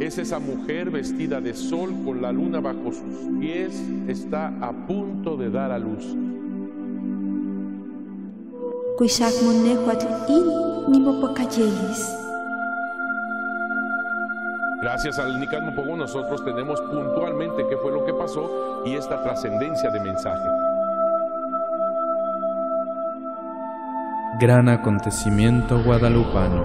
Es esa mujer vestida de sol con la luna bajo sus pies, está a punto de dar a luz. Gracias al Nicanopogo, nosotros tenemos puntualmente qué fue lo que pasó y esta trascendencia de mensaje. Gran acontecimiento guadalupano.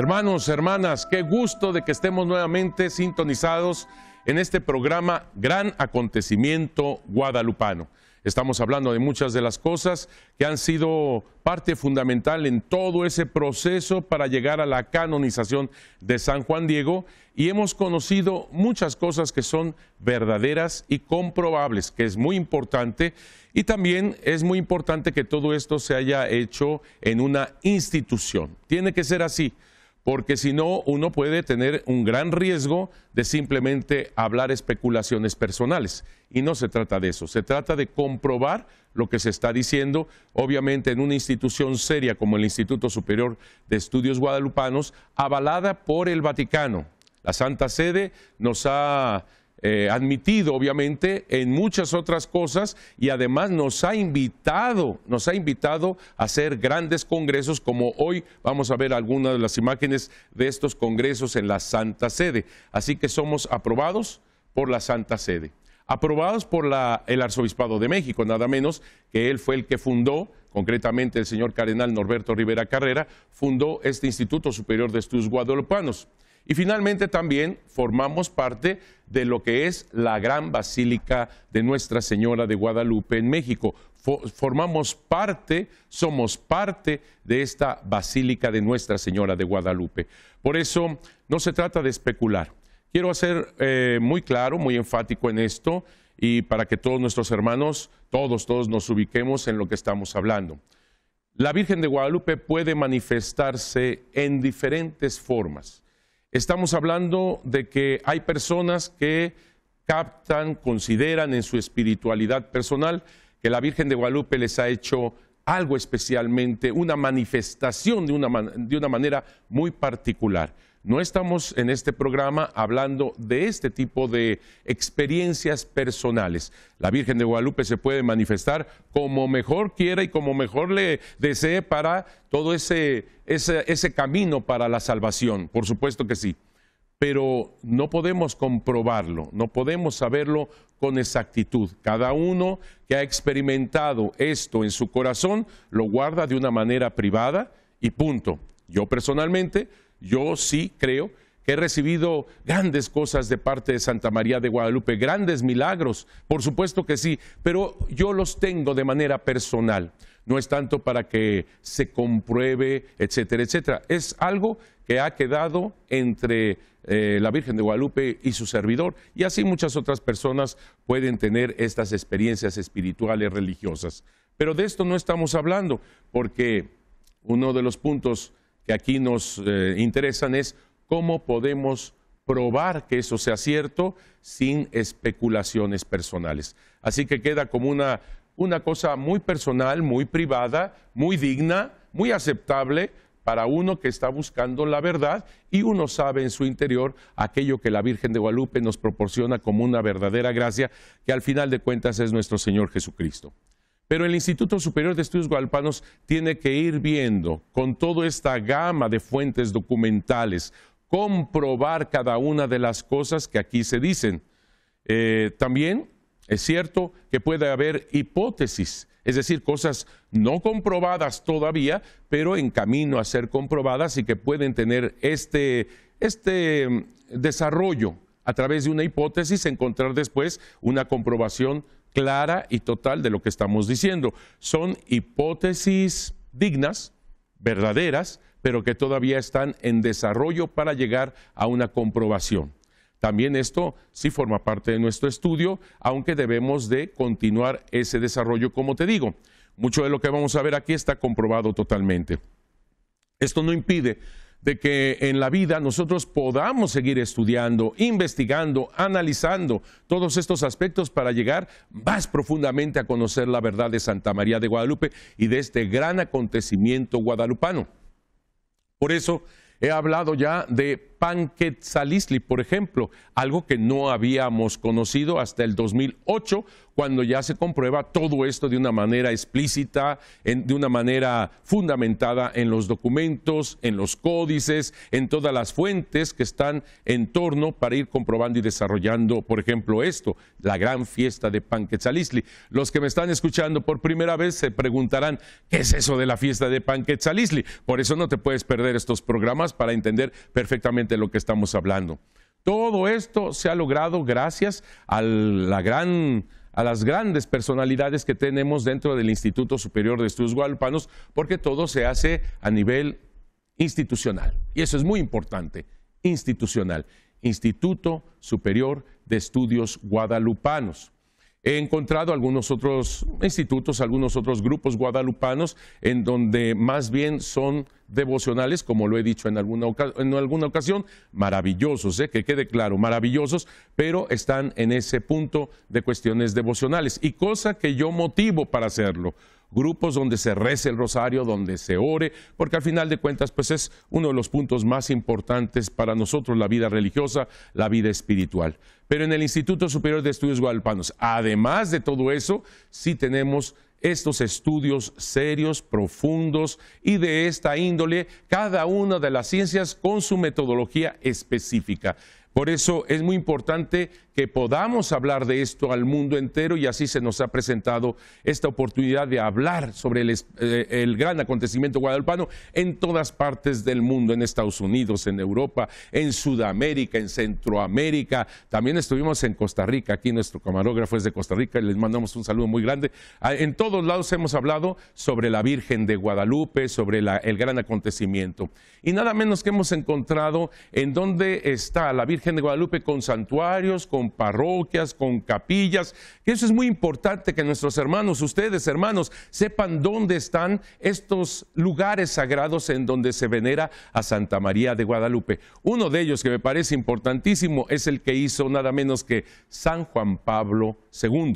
Hermanos, hermanas, qué gusto de que estemos nuevamente sintonizados en este programa Gran Acontecimiento Guadalupano. Estamos hablando de muchas de las cosas que han sido parte fundamental en todo ese proceso para llegar a la canonización de San Juan Diego y hemos conocido muchas cosas que son verdaderas y comprobables, que es muy importante y también es muy importante que todo esto se haya hecho en una institución. Tiene que ser así porque si no, uno puede tener un gran riesgo de simplemente hablar especulaciones personales. Y no se trata de eso, se trata de comprobar lo que se está diciendo. Obviamente, en una institución seria como el Instituto Superior de Estudios Guadalupanos, avalada por el Vaticano. La Santa Sede nos ha eh, admitido, obviamente, en muchas otras cosas y además nos ha invitado, nos ha invitado a hacer grandes congresos, como hoy vamos a ver algunas de las imágenes de estos congresos en la Santa Sede. Así que somos aprobados por la Santa Sede. Aprobados por el Arzobispado de México, nada menos que él fue el que fundó concretamente el señor cardenal Norberto Rivera Carrera, fundó este Instituto Superior de Estudios Guadalupanos. Y finalmente también formamos parte de lo que es la gran basílica de Nuestra Señora de Guadalupe en México. Formamos parte, somos parte de esta basílica de Nuestra Señora de Guadalupe. Por eso no se trata de especular. Quiero hacer eh, muy claro, muy enfático en esto y para que todos nuestros hermanos, todos, todos nos ubiquemos en lo que estamos hablando. La Virgen de Guadalupe puede manifestarse en diferentes formas. Estamos hablando de que hay personas que captan, consideran en su espiritualidad personal que la Virgen de Guadalupe les ha hecho algo especialmente, una manifestación de una, de una manera muy particular. No estamos en este programa hablando de este tipo de experiencias personales. La Virgen de Guadalupe se puede manifestar como mejor quiera y como mejor le desee para todo ese, camino para la salvación. Por supuesto que sí pero no podemos comprobarlo, no podemos saberlo con exactitud. Cada uno que ha experimentado esto en su corazón lo guarda de una manera privada y punto. Yo personalmente yo sí creo que he recibido grandes cosas de parte de Santa María de Guadalupe, grandes milagros, por supuesto que sí, pero yo los tengo de manera personal. No es tanto para que se compruebe, etcétera, etcétera. Es algo que ha quedado entre eh, la Virgen de Guadalupe y su servidor. Y así muchas otras personas pueden tener estas experiencias espirituales, religiosas. Pero de esto no estamos hablando, porque uno de los puntos que aquí nos eh, interesan es cómo podemos probar que eso sea cierto sin especulaciones personales. Así que queda como una, una cosa muy personal, muy privada, muy digna, muy aceptable para uno que está buscando la verdad y uno sabe en su interior aquello que la Virgen de Guadalupe nos proporciona como una verdadera gracia, que al final de cuentas es nuestro Señor Jesucristo. Pero el Instituto Superior de Estudios Galpanos tiene que ir viendo con toda esta gama de fuentes documentales, comprobar cada una de las cosas que aquí se dicen. Eh, también es cierto que puede haber hipótesis, es decir, cosas no comprobadas todavía, pero en camino a ser comprobadas y que pueden tener este, este mm, desarrollo a través de una hipótesis, encontrar después una comprobación clara y total de lo que estamos diciendo. Son hipótesis dignas, verdaderas, pero que todavía están en desarrollo para llegar a una comprobación. También esto sí forma parte de nuestro estudio, aunque debemos de continuar ese desarrollo, como te digo. Mucho de lo que vamos a ver aquí está comprobado totalmente. Esto no impide de que en la vida nosotros podamos seguir estudiando, investigando, analizando todos estos aspectos para llegar más profundamente a conocer la verdad de Santa María de Guadalupe y de este gran acontecimiento guadalupano. Por eso he hablado ya de pan por ejemplo, algo que no habíamos conocido hasta el 2008, cuando ya se comprueba todo esto de una manera explícita, de una manera fundamentada en los documentos, en los códices, en todas las fuentes que están en torno para ir comprobando y desarrollando, por ejemplo, esto, la gran fiesta de Pan Los que me están escuchando por primera vez se preguntarán, ¿qué es eso de la fiesta de Pan Por eso no te puedes perder estos programas para entender perfectamente de lo que estamos hablando. Todo esto se ha logrado gracias a, la gran, a las grandes personalidades que tenemos dentro del Instituto Superior de Estudios Guadalupanos, porque todo se hace a nivel institucional. Y eso es muy importante, institucional. Instituto Superior de Estudios Guadalupanos. He encontrado algunos otros institutos, algunos otros grupos guadalupanos en donde más bien son devocionales, como lo he dicho en alguna, en alguna ocasión, maravillosos, ¿eh? que quede claro, maravillosos, pero están en ese punto de cuestiones devocionales y cosa que yo motivo para hacerlo grupos donde se rece el rosario, donde se ore, porque al final de cuentas pues es uno de los puntos más importantes para nosotros, la vida religiosa, la vida espiritual. Pero en el Instituto Superior de Estudios Guadalpanos, además de todo eso, sí tenemos estos estudios serios, profundos y de esta índole, cada una de las ciencias con su metodología específica. Por eso es muy importante que podamos hablar de esto al mundo entero y así se nos ha presentado esta oportunidad de hablar sobre eh, el, gran acontecimiento guadalupano en todas partes del mundo, en Estados Unidos, en Europa, en Sudamérica, en Centroamérica. También estuvimos en Costa Rica, aquí nuestro camarógrafo es de Costa Rica y les mandamos un saludo muy grande. Ah, en todos lados hemos hablado sobre la Virgen de Guadalupe, sobre el gran acontecimiento. Y nada menos que hemos encontrado en dónde está la Virgen de Guadalupe con santuarios, con con parroquias, con capillas. que Eso es muy importante que nuestros hermanos, ustedes hermanos, sepan dónde están estos lugares sagrados en donde se venera a Santa María de Guadalupe. Uno de ellos que me parece importantísimo es el que hizo nada menos que San Juan Pablo II.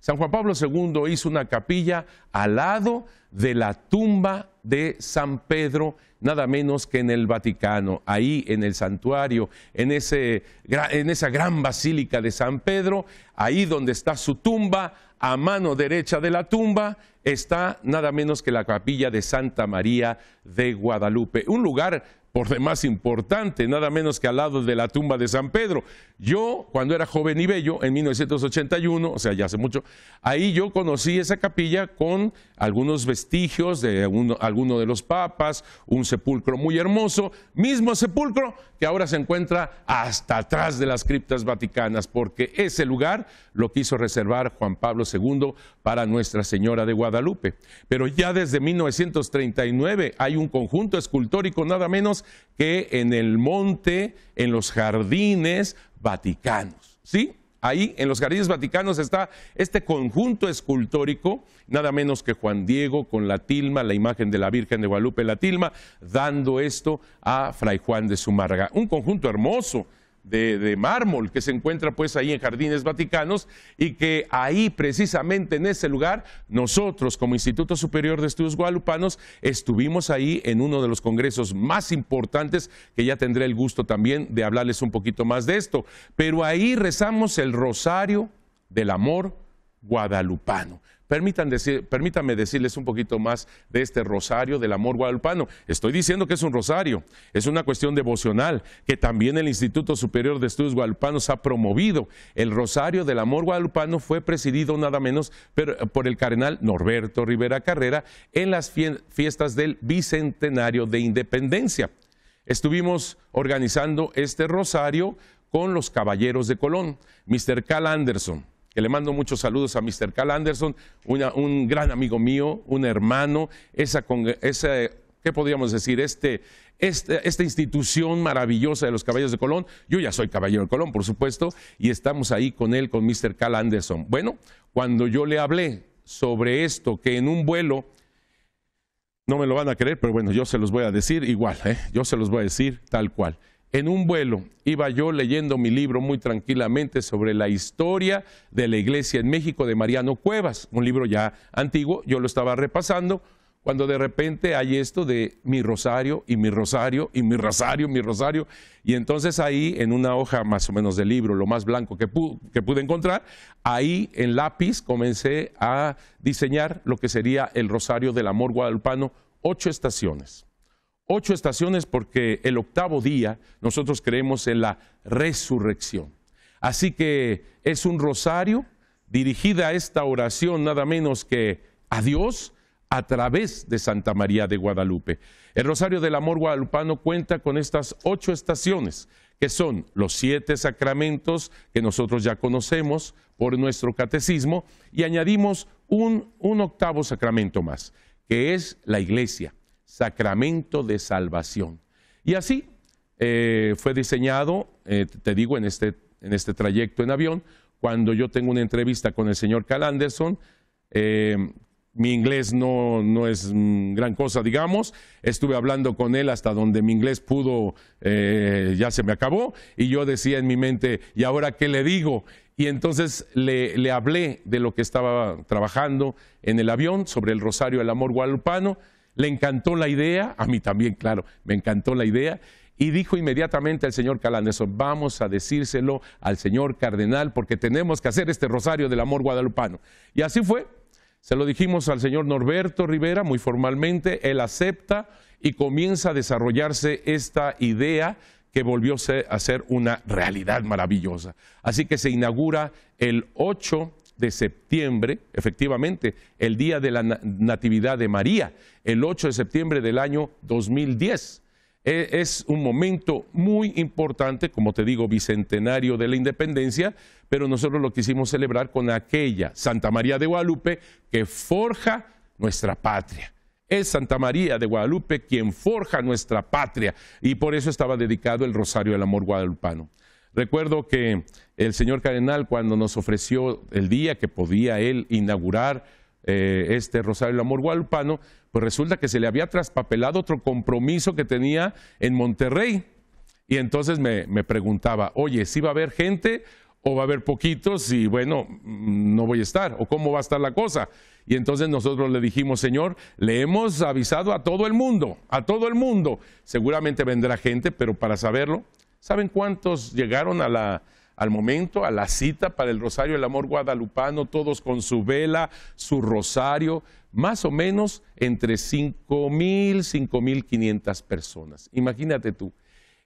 San Juan Pablo II hizo una capilla al lado de la tumba de San Pedro, nada menos que en el Vaticano, ahí en el santuario, en, en esa gran basílica de San Pedro, ahí donde está su tumba, a mano derecha de la tumba está nada menos que la capilla de Santa María de Guadalupe, un lugar por demás importante, nada menos que al lado de la tumba de San Pedro. Yo, cuando era joven y bello, en 1981, o sea, ya hace mucho, ahí yo conocí esa capilla con algunos vestigios de alguno de los papas, un sepulcro muy hermoso, mismo sepulcro que ahora se encuentra hasta atrás de las criptas vaticanas, porque ese lugar lo quiso reservar Juan Pablo II para Nuestra Señora de Guadalupe. Pero ya desde 1939 hay un conjunto escultórico nada menos que en el monte, en los jardines vaticanos. ¿Sí? Ahí en los jardines vaticanos está este conjunto escultórico, nada menos que Juan Diego con la tilma, la imagen de la Virgen de Guadalupe, la tilma, dando esto a Fray Juan de Zumárraga. Un conjunto hermoso, de, mármol que se encuentra pues ahí en Jardines Vaticanos y que ahí precisamente en ese lugar nosotros como Instituto Superior de Estudios Guadalupanos estuvimos ahí en uno de los congresos más importantes que ya tendré el gusto también de hablarles un poquito más de esto. Pero ahí rezamos el rosario del amor guadalupano. Permitan permítanme decirles un poquito más de este rosario del amor guadalupano. Estoy diciendo que es un rosario, es una cuestión devocional que también el Instituto Superior de Estudios Guadalupanos ha promovido. El rosario del amor guadalupano fue presidido nada menos por el cardenal Norberto Rivera Carrera en las fiestas del Bicentenario de Independencia. Estuvimos organizando este rosario con los Caballeros de Colón, Mr. Cal Anderson, que le mando muchos saludos a Mr. Cal Anderson, un gran amigo mío, un hermano, esa, ¿qué podríamos decir? Este, este, esta institución maravillosa de los Caballeros de Colón. Yo ya soy Caballero de Colón, por supuesto, y estamos ahí con él, con Mr. Cal Anderson. Bueno, cuando yo le hablé sobre esto, que en un vuelo, no me lo van a creer, pero bueno, yo se los voy a decir igual, ¿eh? yo se los voy a decir tal cual. En un vuelo iba yo leyendo mi libro muy tranquilamente sobre la historia de la iglesia en México de Mariano Cuevas, un libro ya antiguo, yo lo estaba repasando, cuando de repente hay esto de mi rosario y mi rosario y mi rosario, mi rosario, y entonces ahí en una hoja más o menos del libro, lo más blanco que pude, que pude encontrar, ahí en lápiz comencé a diseñar lo que sería el rosario del amor guadalupano, ocho estaciones ocho estaciones porque el octavo día nosotros creemos en la resurrección. Así que es un rosario dirigida a esta oración nada menos que a Dios a través de Santa María de Guadalupe. El Rosario del Amor Guadalupano cuenta con estas ocho estaciones, que son los siete sacramentos que nosotros ya conocemos por nuestro catecismo, y añadimos un, un octavo sacramento más, que es la iglesia sacramento de salvación. Y así eh, fue diseñado, eh, te digo, en este, en este trayecto en avión, cuando yo tengo una entrevista con el señor Cal Anderson, eh, mi inglés no, es mm, gran cosa, digamos. Estuve hablando con él hasta donde mi inglés pudo, ya se me acabó. Y yo decía en mi mente, ¿y ahora qué le digo? Y entonces le, le hablé de lo que estaba trabajando en el avión sobre el Rosario el Amor Guadalupano le encantó la idea, a mí también, claro, me encantó la idea, y dijo inmediatamente al señor Calaneso, vamos a decírselo al señor cardenal porque tenemos que hacer este rosario del amor guadalupano. Y así fue, se lo dijimos al señor Norberto Rivera muy formalmente, él acepta y comienza a desarrollarse esta idea que volvió a ser una realidad maravillosa. Así que se inaugura el 8 de septiembre, efectivamente, el día de la Natividad de María, el 8 de septiembre del año 2010. E, es un momento muy importante, como te digo, bicentenario de la independencia, pero nosotros lo quisimos celebrar con aquella Santa María de Guadalupe que forja nuestra patria. Es Santa María de Guadalupe quien forja nuestra patria y por eso estaba dedicado el Rosario del Amor Guadalupano. Recuerdo que el señor Cardenal, cuando nos ofreció el día que podía él inaugurar eh, este Rosario del Amor Guadalupano, pues resulta que se le había traspapelado otro compromiso que tenía en Monterrey. Y entonces me, me preguntaba, oye, si va a haber gente o va a haber poquitos y bueno, mm, no voy a estar, o cómo va a estar la cosa. Y entonces nosotros le dijimos, Señor, le hemos avisado a todo el mundo, a todo el mundo. Seguramente vendrá gente, pero para saberlo, ¿Saben cuántos llegaron al momento, a la cita para el Rosario del Amor Guadalupano, todos con su vela, su rosario? Más o menos entre mil 5.500 personas. Imagínate tú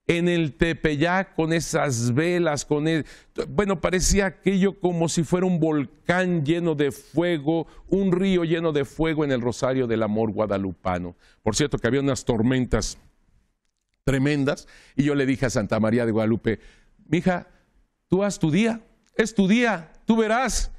en el Tepeyac con esas velas, con e-, bueno, parecía aquello como si fuera un volcán lleno de fuego, un río lleno de fuego en el Rosario del Amor guadalupano. Por cierto que había unas tormentas tremendas. Y yo le dije a Santa María de Guadalupe, mija, tú haz tu día, es tu día, tú verás.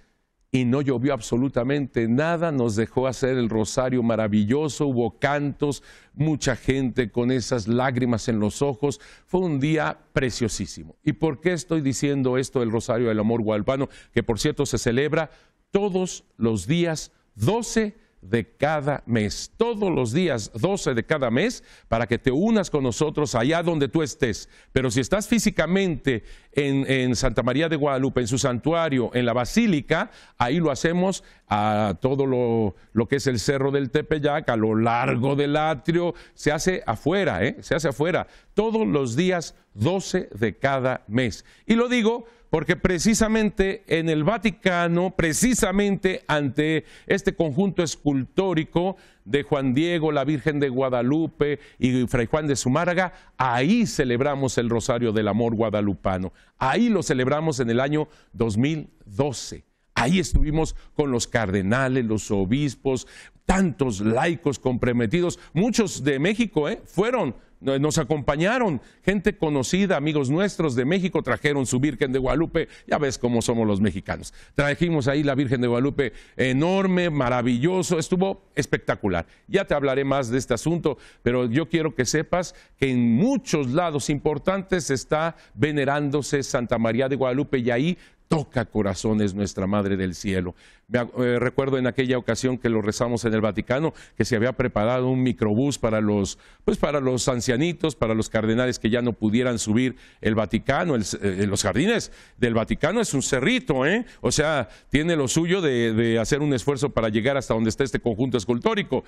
Y no llovió absolutamente nada, nos dejó hacer el rosario maravilloso, hubo cantos, mucha gente con esas lágrimas en los ojos, fue un día preciosísimo. ¿Y por qué estoy diciendo esto del Rosario del Amor Guadalupano, que por cierto se celebra todos los días 12 de cada mes, todos los días 12 de cada mes, para que te unas con nosotros allá donde tú estés. Pero si estás físicamente en, Santa María de Guadalupe, en su santuario, en la basílica, ahí lo hacemos a todo lo, que es el Cerro del Tepeyac, a lo largo del atrio, se hace afuera, ¿eh? se hace afuera, todos los días 12 de cada mes. Y lo digo porque precisamente en el Vaticano, precisamente ante este conjunto escultórico de Juan Diego, la Virgen de Guadalupe y Fray Juan de Zumárraga, ahí celebramos el Rosario del Amor Guadalupano. Ahí lo celebramos en el año 2012. Ahí estuvimos con los cardenales, los obispos, tantos laicos comprometidos, muchos de México ¿eh? fueron nos acompañaron, gente conocida, amigos nuestros de México, trajeron su Virgen de Guadalupe, ya ves cómo somos los mexicanos. Trajimos ahí la Virgen de Guadalupe enorme, maravilloso, estuvo espectacular. Ya te hablaré más de este asunto, pero yo quiero que sepas que en muchos lados importantes está venerándose Santa María de Guadalupe y ahí toca corazones nuestra Madre del Cielo. Eh, recuerdo en aquella ocasión que lo rezamos en el Vaticano, que se había preparado un microbús para los, pues para los ancianitos, para los cardenales que ya no pudieran subir el Vaticano, eh, los jardines del Vaticano es un cerrito, ¿eh? o sea, tiene lo suyo de, de hacer un esfuerzo para llegar hasta donde está este conjunto escultórico.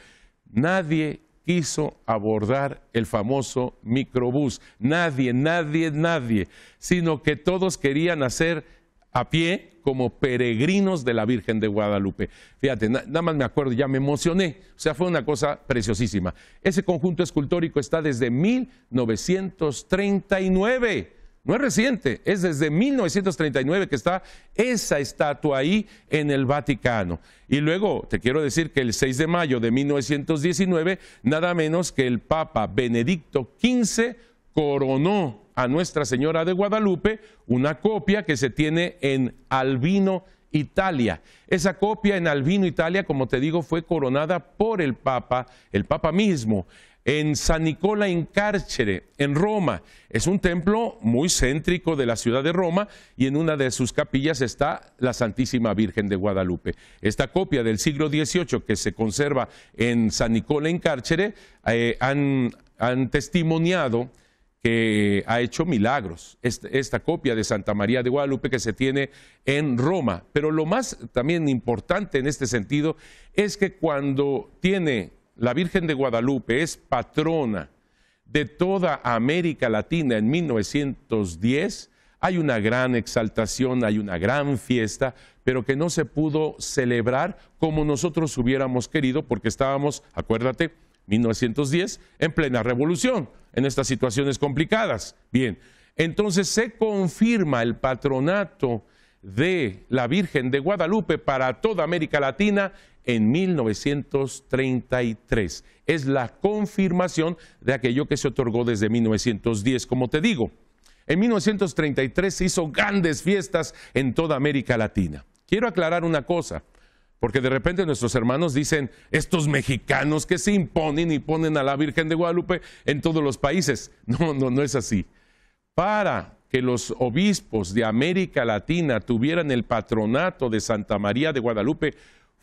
Nadie quiso abordar el famoso microbús, nadie, nadie, nadie, sino que todos querían hacer a pie como peregrinos de la Virgen de Guadalupe. Fíjate, nada más me acuerdo, ya me emocioné. O sea, fue una cosa preciosísima. Ese conjunto escultórico está desde 1939. No es reciente, es desde 1939 que está esa estatua ahí en el Vaticano. Y luego te quiero decir que el 6 de mayo de 1919, nada menos que el Papa Benedicto XV coronó a Nuestra Señora de Guadalupe, una copia que se tiene en Albino, Italia. Esa copia en Albino, Italia, como te digo, fue coronada por el Papa, el Papa mismo, en San Nicola in Carcere, en Roma. Es un templo muy céntrico de la ciudad de Roma y en una de sus capillas está la Santísima Virgen de Guadalupe. Esta copia del siglo XVIII que se conserva en San Nicola in Carcere eh, han, han testimoniado que eh, ha hecho milagros, esta, esta, copia de Santa María de Guadalupe que se tiene en Roma. Pero lo más también importante en este sentido es que cuando tiene la Virgen de Guadalupe, es patrona de toda América Latina en 1910, hay una gran exaltación, hay una gran fiesta, pero que no se pudo celebrar como nosotros hubiéramos querido porque estábamos, acuérdate, 1910, en plena revolución en estas situaciones complicadas. Bien, entonces se confirma el patronato de la Virgen de Guadalupe para toda América Latina en 1933. Es la confirmación de aquello que se otorgó desde 1910, como te digo. En 1933 se hizo grandes fiestas en toda América Latina. Quiero aclarar una cosa. Porque de repente nuestros hermanos dicen, estos mexicanos que se imponen y ponen a la Virgen de Guadalupe en todos los países. No, no, no es así. Para que los obispos de América Latina tuvieran el patronato de Santa María de Guadalupe,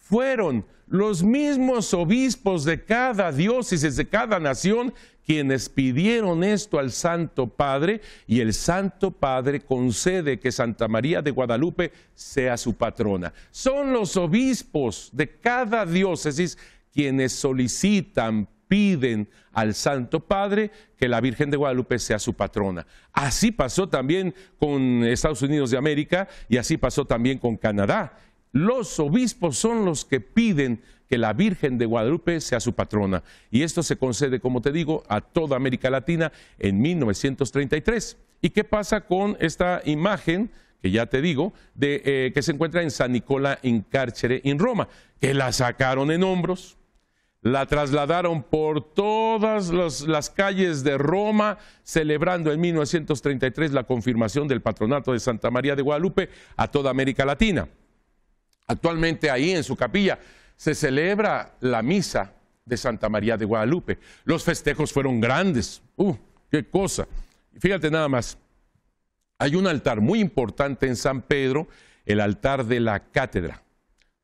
fueron los mismos obispos de cada diócesis, de cada nación, quienes pidieron esto al Santo Padre y el Santo Padre concede que Santa María de Guadalupe sea su patrona. Son los obispos de cada diócesis quienes solicitan, piden al Santo Padre que la Virgen de Guadalupe sea su patrona. Así pasó también con Estados Unidos de América y así pasó también con Canadá los obispos son los que piden que la Virgen de Guadalupe sea su patrona. Y esto se concede, como te digo, a toda América Latina en 1933. ¿Y qué pasa con esta imagen? que ya te digo, de, eh, que se encuentra en San Nicola en Cárcere, en Roma, que la sacaron en hombros, la trasladaron por todas las, calles de Roma, celebrando en 1933 la confirmación del patronato de Santa María de Guadalupe a toda América Latina. Actualmente ahí en su capilla se celebra la misa de Santa María de Guadalupe. Los festejos fueron grandes. ¡Uh, qué cosa! Fíjate nada más. Hay un altar muy importante en San Pedro, el altar de la cátedra.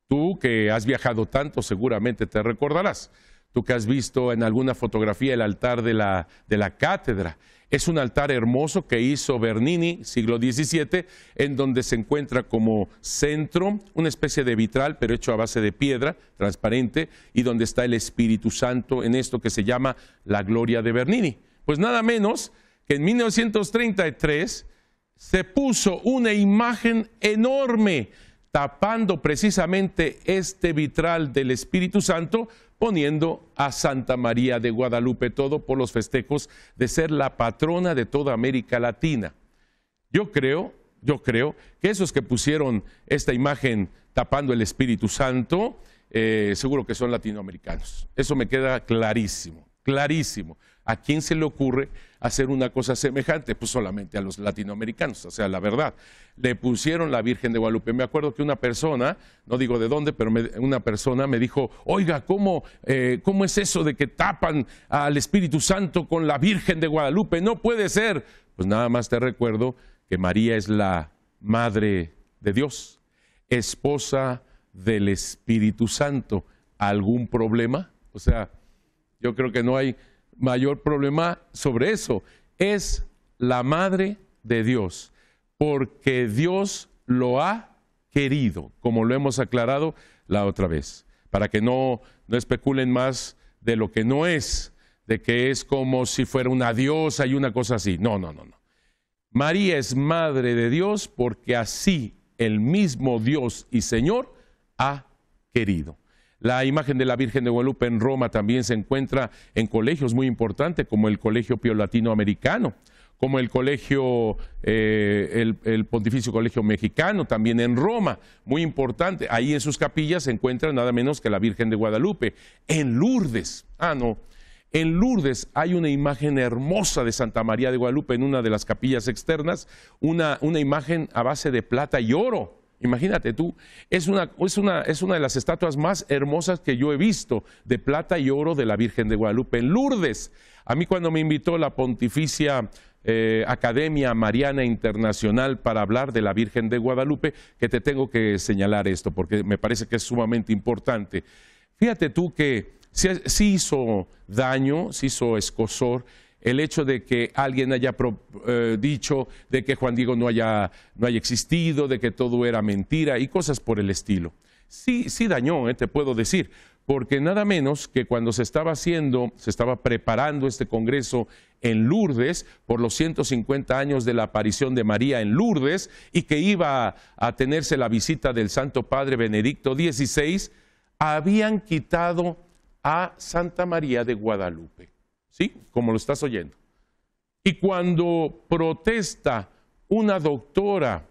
Tú que has viajado tanto seguramente te recordarás. Tú que has visto en alguna fotografía el altar de la, de la cátedra. Es un altar hermoso que hizo Bernini, siglo XVII, en donde se encuentra como centro una especie de vitral, pero hecho a base de piedra, transparente, y donde está el Espíritu Santo en esto que se llama la gloria de Bernini. Pues nada menos que en 1933 se puso una imagen enorme tapando precisamente este vitral del Espíritu Santo, poniendo a Santa María de Guadalupe, todo por los festejos de ser la patrona de toda América Latina. Yo creo, yo creo que esos que pusieron esta imagen tapando el Espíritu Santo, eh, seguro que son latinoamericanos. Eso me queda clarísimo, clarísimo. ¿a quién se le ocurre hacer una cosa semejante? Pues solamente a los latinoamericanos, o sea, la verdad. Le pusieron la Virgen de Guadalupe. Me acuerdo que una persona, no digo de dónde, pero una persona me dijo, oiga, ¿cómo, eh, ¿cómo es eso de que tapan al Espíritu Santo con la Virgen de Guadalupe? No puede ser. Pues nada más te recuerdo que María es la Madre de Dios, esposa del Espíritu Santo. ¿Algún problema? O sea, yo creo que no hay, mayor problema sobre eso. Es la madre de Dios, porque Dios lo ha querido, como lo hemos aclarado la otra vez, para que no, no especulen más de lo que no es, de que es como si fuera una diosa y una cosa así. No, no, no, no. María es madre de Dios porque así el mismo Dios y Señor ha querido. La imagen de la Virgen de Guadalupe en Roma también se encuentra en colegios muy importantes como el Colegio Pio Latinoamericano como el colegio, eh, el, Pontificio Colegio Mexicano, también en Roma, muy importante. Ahí en sus capillas se encuentra nada menos que la Virgen de Guadalupe. En Lourdes, ah, no, en Lourdes hay una imagen hermosa de Santa María de Guadalupe en una de las capillas externas, una imagen a base de plata y oro. Imagínate tú, es una, es, una, es una de las estatuas más hermosas que yo he visto de plata y oro de la Virgen de Guadalupe en Lourdes. A mí cuando me invitó la pontificia eh, Academia Mariana Internacional para hablar de la Virgen de Guadalupe, que te tengo que señalar esto porque me parece que es sumamente importante. Fíjate tú que sí, sí hizo daño, sí hizo escosor el hecho de que alguien haya eh, dicho de que Juan Diego no haya, no haya existido, de que todo era mentira y cosas por el estilo. Sí, sí dañó, eh, te puedo decir, porque nada menos que cuando se estaba haciendo, se estaba preparando este Congreso en Lourdes por los 150 años de la aparición de María en Lourdes y que iba a tenerse la visita del Santo Padre Benedicto XVI, habían quitado a Santa María de Guadalupe. ¿sí? Como lo estás oyendo. Y cuando protesta una doctora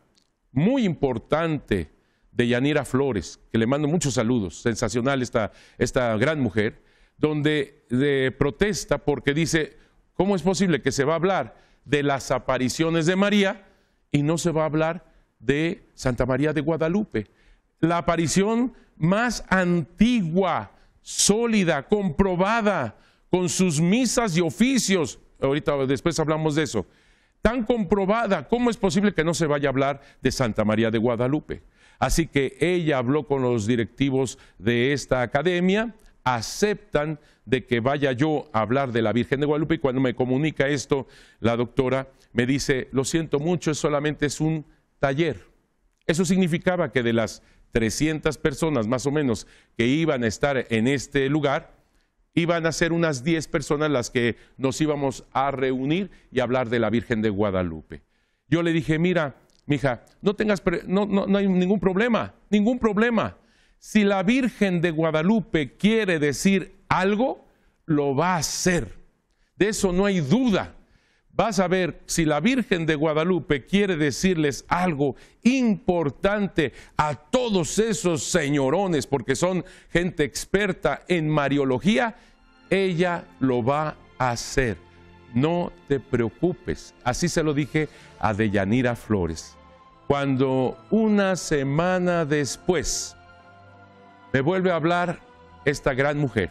muy importante de Yanira Flores, que le mando muchos saludos, sensacional esta, gran mujer, donde le protesta porque dice, ¿cómo es posible que se va a hablar de las apariciones de María y no se va a hablar de Santa María de Guadalupe? La aparición más antigua, sólida, comprobada, con sus misas y oficios. Ahorita después hablamos de eso. Tan comprobada, ¿cómo es posible que no se vaya a hablar de Santa María de Guadalupe? Así que ella habló con los directivos de esta academia, aceptan de que vaya yo a hablar de la Virgen de Guadalupe y cuando me comunica esto, la doctora me dice, lo siento mucho, solamente es un taller. Eso significaba que de las 300 personas más o menos que iban a estar en este lugar, iban a ser unas 10 personas las que nos íbamos a reunir y hablar de la Virgen de Guadalupe. Yo le dije, mira, mija, no tengas, no, no hay ningún problema, ningún problema. Si la Virgen de Guadalupe quiere decir algo, lo va a hacer. De eso no hay duda. Vas a ver si la Virgen de Guadalupe quiere decirles algo importante a todos esos señorones, porque son gente experta en Mariología, ella lo va a hacer. No te preocupes. Así se lo dije a Deyanira Flores. Cuando una semana después me vuelve a hablar esta gran mujer,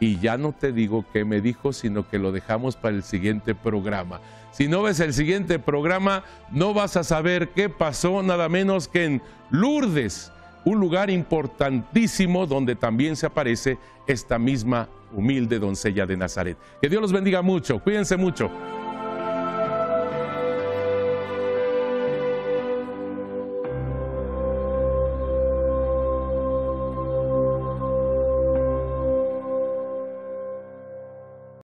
y ya no te digo qué me dijo, sino que lo dejamos para el siguiente programa. Si no ves el siguiente programa, no vas a saber qué pasó nada menos que en Lourdes, un lugar importantísimo donde también se aparece esta misma humilde doncella de Nazaret. Que Dios los bendiga mucho, cuídense mucho.